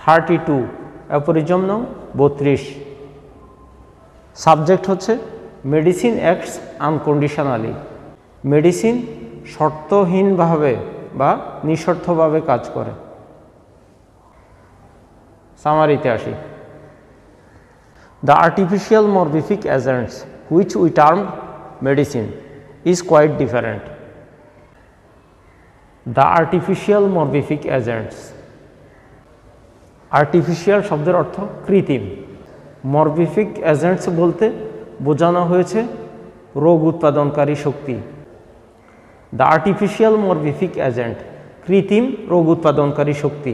thirty two অ্যাপোরিজম নং বত্রিশ subject হচ্ছে মেডিসিন অ্যাক্টস আনকন্ডিশনালি মেডিসিন শর্তহীনভাবে বা নিঃশর্তভাবে কাজ করে সামারিতে আসি the artificial morbific agents which we term medicine is quite different the artificial morbific agents artificial শব্দের অর্থ কৃত্রিম মরবিফিক এজেন্টস বলতে বোঝানো হয়েছে রোগ উৎপাদনকারী শক্তি দ্য আর্টিফিশিয়াল মরবিফিক এজেন্ট কৃত্রিম রোগ উৎপাদনকারী শক্তি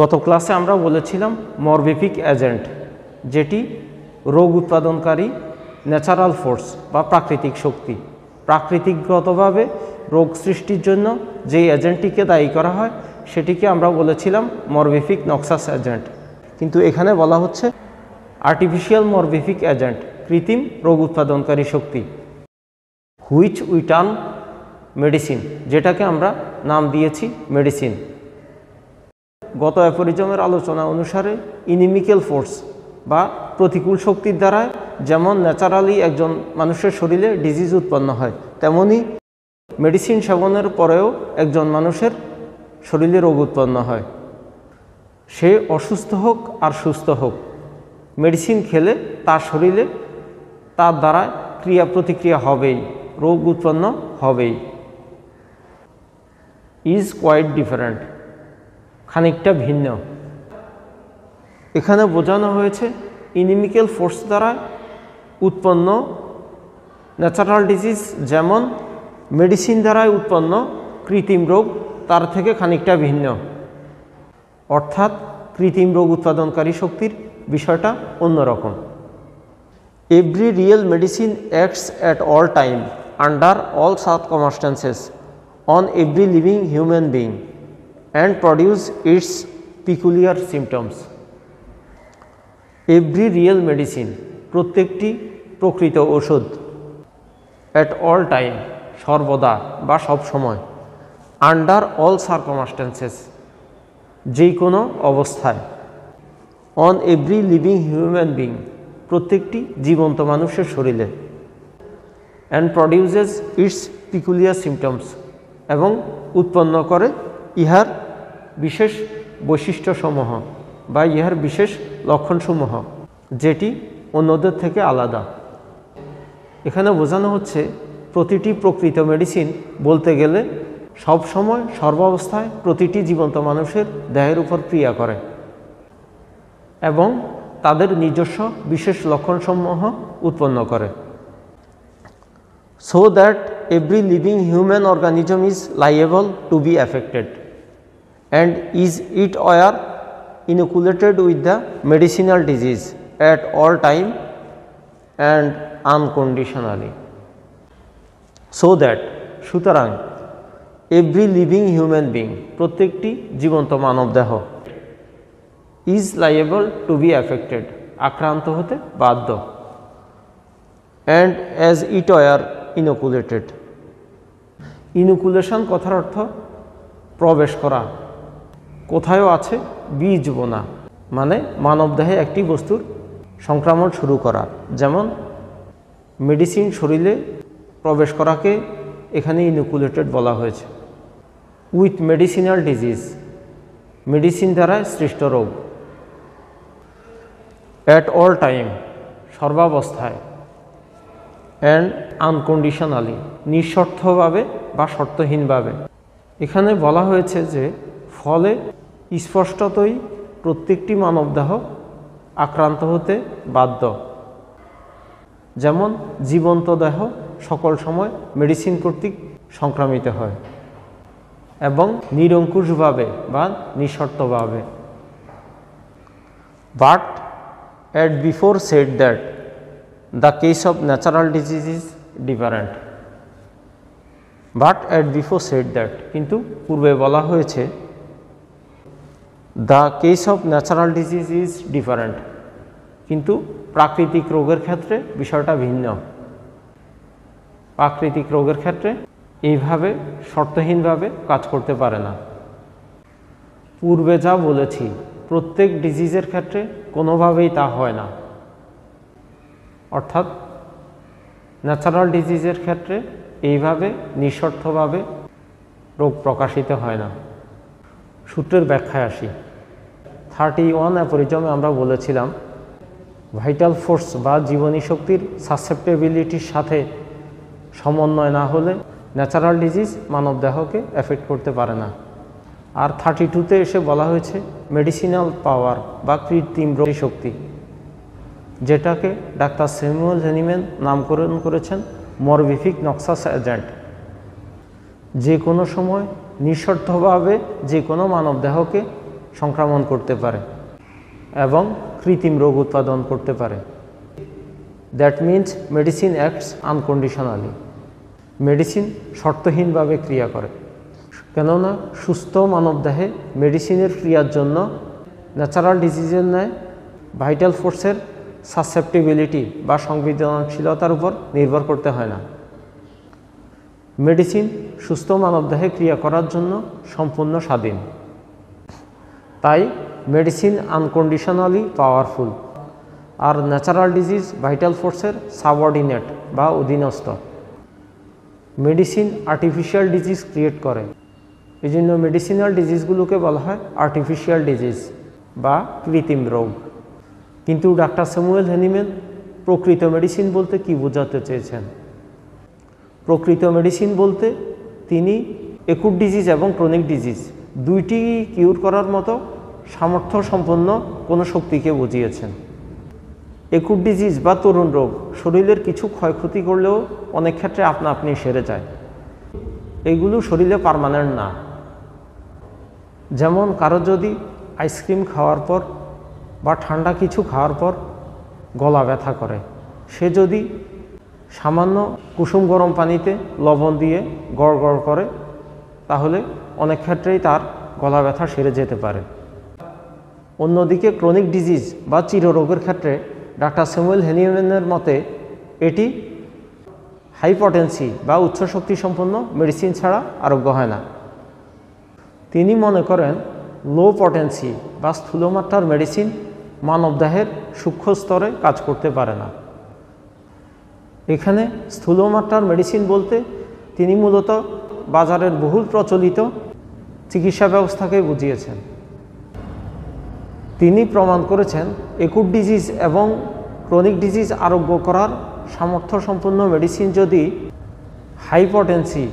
গত ক্লাসে আমরা বলেছিলাম মরবিফিক এজেন্ট যেটি রোগ উৎপাদনকারী ন্যাচারাল ফোর্স বা প্রাকৃতিক শক্তি প্রাকৃতিকগতভাবে রোগ সৃষ্টির জন্য যেই এজেন্টটিকে দায়ী করা হয় সেটিকে আমরা বলেছিলাম মরবিফিক নক্সাস এজেন্ট কিন্তু এখানে বলা হচ্ছে আর্টিফিশিয়াল মরবিফিক এজেন্ট কৃত্রিম রোগ উৎপাদনকারী শক্তি হুইচ উইটার্ন মেডিসিন যেটাকে আমরা নাম দিয়েছি মেডিসিন গত অ্যাপরিজমের আলোচনা অনুসারে ইনিমিক্যাল ফোর্স বা প্রতিকূল শক্তির দ্বারা যেমন ন্যাচারালি একজন মানুষের শরীরে ডিজিজ উৎপন্ন হয় তেমনি মেডিসিন সেবনের পরেও একজন মানুষের শরীরে রোগ উৎপন্ন হয় সে অসুস্থ হোক আর সুস্থ হোক মেডিসিন খেলে তার শরীরে তার দ্বারা ক্রিয়া প্রতিক্রিয়া হবেই রোগ উৎপন্ন হবেই ইজ কোয়াইট ডিফারেন্ট খানিকটা ভিন্ন এখানে বোঝানো হয়েছে ইনিমিক্যাল ফোর্স দ্বারা উৎপন্ন ন্যাচারাল ডিজিজ যেমন মেডিসিন দ্বারাই উৎপন্ন কৃত্রিম রোগ তার থেকে খানিকটা ভিন্ন অর্থাৎ কৃত্রিম রোগ উৎপাদনকারী শক্তির বিষয়টা অন্যরকম every real medicine acts at all time under all circumstances on every living human being and produce its peculiar symptoms every real medicine প্রত্যেকটি প্রকৃত ওষুধ অ্যাট অল টাইম সর্বদা বা সব সময় আন্ডার অল সার্কমাস্টেন্সেস যে কোনো অবস্থায় on every living human being প্রত্যেকটি জীবন্ত মানুষের শরীরে and produces its peculiar symptoms এবং উৎপন্ন করে ইহার বিশেষ বৈশিষ্ট্যসমূহ বা ইহার বিশেষ লক্ষণসমূহ যেটি অন্যদের থেকে আলাদা এখানে বোঝানো হচ্ছে প্রতিটি প্রকৃত মেডিসিন বলতে গেলে সব সময় সর্বাবস্থায় প্রতিটি জীবন্ত মানুষের দেহের উপর ক্রিয়া করে এবং তাদের নিজস্ব বিশেষ লক্ষণসমূহ উৎপন্ন করে so that every living human organism is liable to be affected and is it were inoculated with the medicinal disease at all time and unconditionally so that সুতরাং এভরি লিভিং হিউম্যান বিং প্রত্যেকটি জীবন্ত মানব দেহ is liable to be affected আক্রান্ত হতে বাধ্য and as it were inoculated inoculation কথার অর্থ প্রবেশ করা কোথায়ও আছে বীজ বোনা মানে মানবদেহে একটি বস্তুর সংক্রমণ শুরু করা যেমন মেডিসিন শরীরে প্রবেশ করাকে এখানে ইনোকুলেটেড বলা হয়েছে উইথ মেডিসিনাল ডিজিজ মেডিসিন দ্বারা সৃষ্ট রোগ অ্যাট অল টাইম সর্বাবস্থায় অ্যান্ড আনকন্ডিশনালি নিঃশর্তভাবে বা শর্তহীনভাবে এখানে বলা হয়েছে যে ফলে স্পষ্টতই প্রত্যেকটি মানবদেহ আক্রান্ত হতে বাধ্য যেমন জীবন্ত দেহ সকল সময় মেডিসিন কর্তৃক সংক্রামিত হয় এবং নিরঙ্কুশভাবে বা নিঃশর্তভাবে but at before said that the case of natural disease is different but at before said that কিন্তু পূর্বে বলা হয়েছে the case of natural disease is different কিন্তু প্রাকৃতিক রোগের ক্ষেত্রে বিষয়টা ভিন্ন প্রাকৃতিক রোগের ক্ষেত্রে এইভাবে শর্তহীনভাবে কাজ করতে পারে না পূর্বে যা বলেছি প্রত্যেক ডিজিজের ক্ষেত্রে কোনোভাবেই তা হয় না অর্থাৎ ন্যাচারাল ডিজিজের ক্ষেত্রে এইভাবে নিঃস্বার্থভাবে রোগ প্রকাশিত হয় না সূত্রের ব্যাখ্যায় আসি থার্টি ওয়ান অ্যাপরিজমে আমরা বলেছিলাম ভাইটাল ফোর্স বা জীবনী শক্তির সাসেপ্টেবিলিটির সাথে সমন্বয় না হলে ন্যাচারাল ডিজিজ মানব দেহকে এফেক্ট করতে পারে না আর থার্টি টুতে এসে বলা হয়েছে মেডিসিনাল পাওয়ার বা কৃত্রিম রোগী শক্তি যেটাকে ডাক্তার সেমুয়েল হেনিম্যান নামকরণ করেছেন মরবিফিক নকশাস এজেন্ট যে কোনো সময় নিঃস্বার্থভাবে যে কোনো মানব দেহকে সংক্রমণ করতে পারে এবং কৃত্রিম রোগ উৎপাদন করতে পারে that means medicine acts unconditionally medicine শর্তহীনভাবে ক্রিয়া করে কেননা সুস্থ মানব দেহে মেডিসিনের ক্রিয়ার জন্য ন্যাচারাল ডিজিজের ন্যায় ভাইটাল ফোর্সের সাসেপ্টেবিলিটি বা সংবেদনশীলতার উপর নির্ভর করতে হয় না মেডিসিন সুস্থ মানব দেহে ক্রিয়া করার জন্য সম্পূর্ণ স্বাধীন তাই মেডিসিন আনকন্ডিশনালি পাওয়ারফুল আর ন্যাচারাল ডিজিজ ভাইটাল ফোর্সের সাবঅর্ডিনেট বা অধীনস্থ মেডিসিন আর্টিফিশিয়াল ডিজিজ ক্রিয়েট করে এই জন্য মেডিসিনাল ডিজিজগুলোকে বলা হয় আর্টিফিশিয়াল ডিজিজ বা কৃত্রিম রোগ কিন্তু ডাক্তার স্যামুয়েল হ্যানিম্যান প্রকৃত মেডিসিন বলতে কি বোঝাতে চেয়েছেন প্রকৃত মেডিসিন বলতে তিনি একুট ডিজিজ এবং ক্রনিক ডিজিজ দুইটি কিউর করার মতো সামর্থ্য সম্পন্ন কোনো শক্তিকে বুঝিয়েছেন একুট ডিজিজ বা তরুণ রোগ শরীরের কিছু ক্ষয়ক্ষতি করলেও অনেক ক্ষেত্রে আপনা আপনি সেরে যায় এগুলো শরীরে পারমানেন্ট না যেমন কারো যদি আইসক্রিম খাওয়ার পর বা ঠান্ডা কিছু খাওয়ার পর গলা ব্যথা করে সে যদি সামান্য কুসুম গরম পানিতে লবণ দিয়ে গড় গড় করে তাহলে অনেক ক্ষেত্রেই তার গলা ব্যথা সেরে যেতে পারে অন্যদিকে ক্রনিক ডিজিজ বা চিররোগের ক্ষেত্রে ডাক্তার সেমুয়েল হেনিউম্যানের মতে এটি হাইপটেন্সি বা উচ্চ শক্তি সম্পন্ন মেডিসিন ছাড়া আরোগ্য হয় না তিনি মনে করেন লো পটেন্সি বা স্থূলমাত্রার মেডিসিন মানবদেহের সূক্ষ্ম স্তরে কাজ করতে পারে না এখানে স্থূলমাত্রার মেডিসিন বলতে তিনি মূলত বাজারের বহুল প্রচলিত চিকিৎসা ব্যবস্থাকে বুঝিয়েছেন তিনি প্রমাণ করেছেন একুট ডিজিজ এবং ক্রনিক ডিজিজ আরোগ্য করার সামর্থ্য সম্পন্ন মেডিসিন যদি হাইপটেন্সি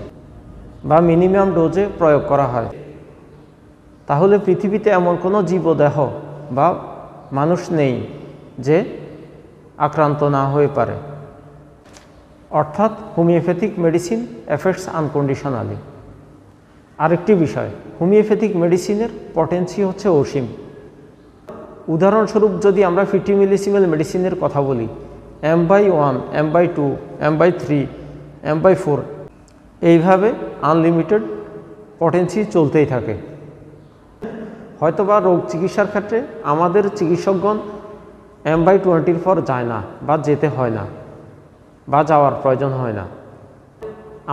বা মিনিমাম ডোজে প্রয়োগ করা হয় তাহলে পৃথিবীতে এমন কোনো জীবদেহ বা মানুষ নেই যে আক্রান্ত না হয়ে পারে অর্থাৎ হোমিওপ্যাথিক মেডিসিন এফেক্টস আনকন্ডিশনালি আরেকটি বিষয় হোমিওপ্যাথিক মেডিসিনের পটেন্সি হচ্ছে অসীম উদাহরণস্বরূপ যদি আমরা ফিফটি মিলিসিমেল মেডিসিনের কথা বলি M by one M by two M by three M by four এইভাবে আনলিমিটেড পটেন্সি চলতেই থাকে হয়তোবা রোগ চিকিৎসার ক্ষেত্রে আমাদের চিকিৎসকগণ এম বাই টোয়েন্টির পর যায় না বা যেতে হয় না বা যাওয়ার প্রয়োজন হয় না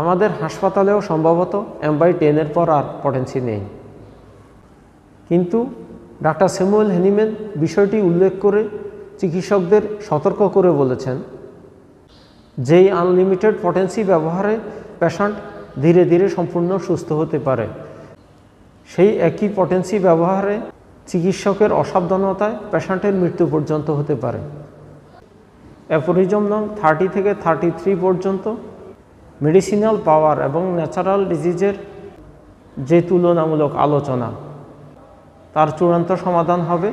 আমাদের হাসপাতালেও সম্ভবত এম বাই টেনের পর আর পটেন্সি নেই কিন্তু ডাক্তার স্যামুয়েল হেনিম্যান বিষয়টি উল্লেখ করে চিকিৎসকদের সতর্ক করে বলেছেন যেই আনলিমিটেড পটেন্সি ব্যবহারে পেশেন্ট ধীরে ধীরে সম্পূর্ণ সুস্থ হতে পারে সেই একই পটেন্সি ব্যবহারে চিকিৎসকের অসাবধানতায় পেশেন্টের মৃত্যু পর্যন্ত হতে পারে অ্যাপোরিজম নং থার্টি থেকে থার্টি থ্রি পর্যন্ত মেডিসিনাল পাওয়ার এবং ন্যাচারাল ডিজিজের যে তুলনামূলক আলোচনা তার চূড়ান্ত সমাধান হবে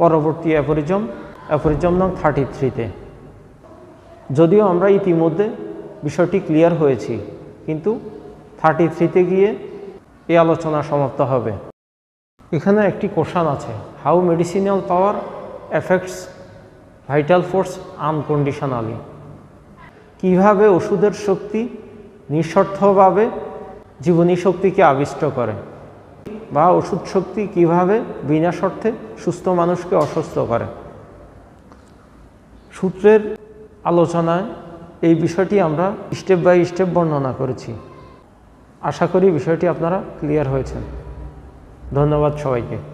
পরবর্তী অ্যাপোরিজম অ্যাপোরিজম নং থার্টি থ্রিতে যদিও আমরা ইতিমধ্যে বিষয়টি ক্লিয়ার হয়েছি কিন্তু থার্টি থ্রিতে গিয়ে এই আলোচনা সমাপ্ত হবে এখানে একটি কোশান আছে how medicinal power affects vital force unconditionally কিভাবে ওষুধের শক্তি নিঃস্বার্থভাবে জীবনী শক্তিকে আবিষ্ট করে বা ওষুধ শক্তি কিভাবে বিনা শর্তে সুস্থ মানুষকে অসুস্থ করে সূত্রের আলোচনায় এই বিষয়টি আমরা স্টেপ বাই স্টেপ বর্ণনা করেছি আশা করি বিষয়টি আপনারা ক্লিয়ার হয়েছেন ধন্যবাদ সবাইকে